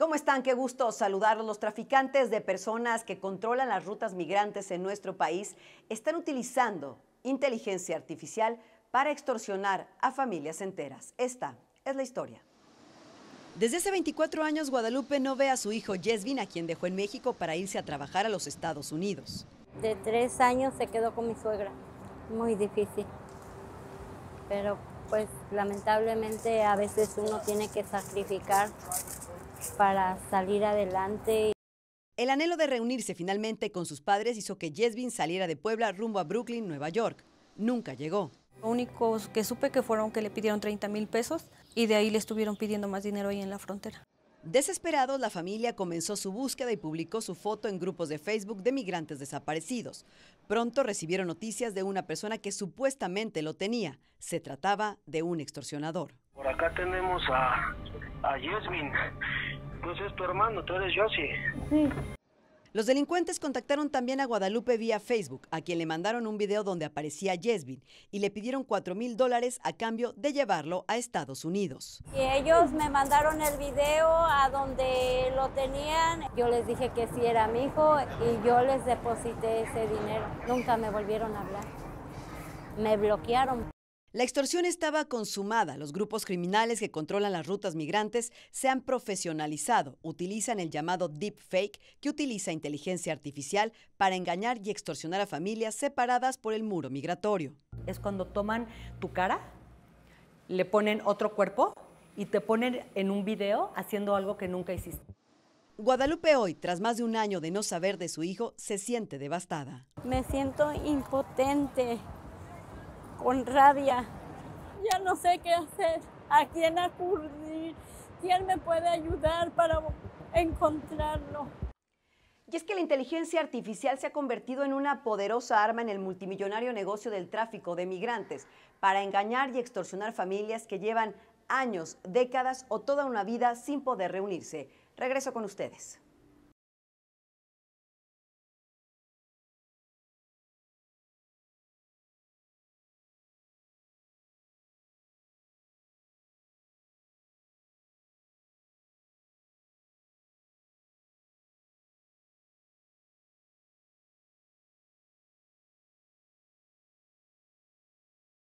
¿Cómo están? Qué gusto saludarlos. Los traficantes de personas que controlan las rutas migrantes en nuestro país están utilizando inteligencia artificial para extorsionar a familias enteras. Esta es la historia. Desde hace 24 años, Guadalupe no ve a su hijo Jesvin, a quien dejó en México para irse a trabajar a los Estados Unidos. De tres años se quedó con mi suegra. Muy difícil. Pero pues lamentablemente a veces uno tiene que sacrificar para salir adelante. El anhelo de reunirse finalmente con sus padres hizo que Jesvin saliera de Puebla rumbo a Brooklyn, Nueva York. Nunca llegó. Lo único que supe que fueron que le pidieron 30 mil pesos y de ahí le estuvieron pidiendo más dinero ahí en la frontera. Desesperados, la familia comenzó su búsqueda y publicó su foto en grupos de Facebook de migrantes desaparecidos. Pronto recibieron noticias de una persona que supuestamente lo tenía. Se trataba de un extorsionador. Por acá tenemos a, a pues es tu hermano, tú eres yo, Sí. Los delincuentes contactaron también a Guadalupe vía Facebook, a quien le mandaron un video donde aparecía Yesvin y le pidieron 4 mil dólares a cambio de llevarlo a Estados Unidos. Y ellos me mandaron el video a donde lo tenían. Yo les dije que sí era mi hijo y yo les deposité ese dinero. Nunca me volvieron a hablar. Me bloquearon. La extorsión estaba consumada. Los grupos criminales que controlan las rutas migrantes se han profesionalizado. Utilizan el llamado deepfake, que utiliza inteligencia artificial para engañar y extorsionar a familias separadas por el muro migratorio. Es cuando toman tu cara, le ponen otro cuerpo y te ponen en un video haciendo algo que nunca hiciste. Guadalupe hoy, tras más de un año de no saber de su hijo, se siente devastada. Me siento impotente con rabia. Ya no sé qué hacer, a quién acudir, quién me puede ayudar para encontrarlo. Y es que la inteligencia artificial se ha convertido en una poderosa arma en el multimillonario negocio del tráfico de migrantes para engañar y extorsionar familias que llevan años, décadas o toda una vida sin poder reunirse. Regreso con ustedes.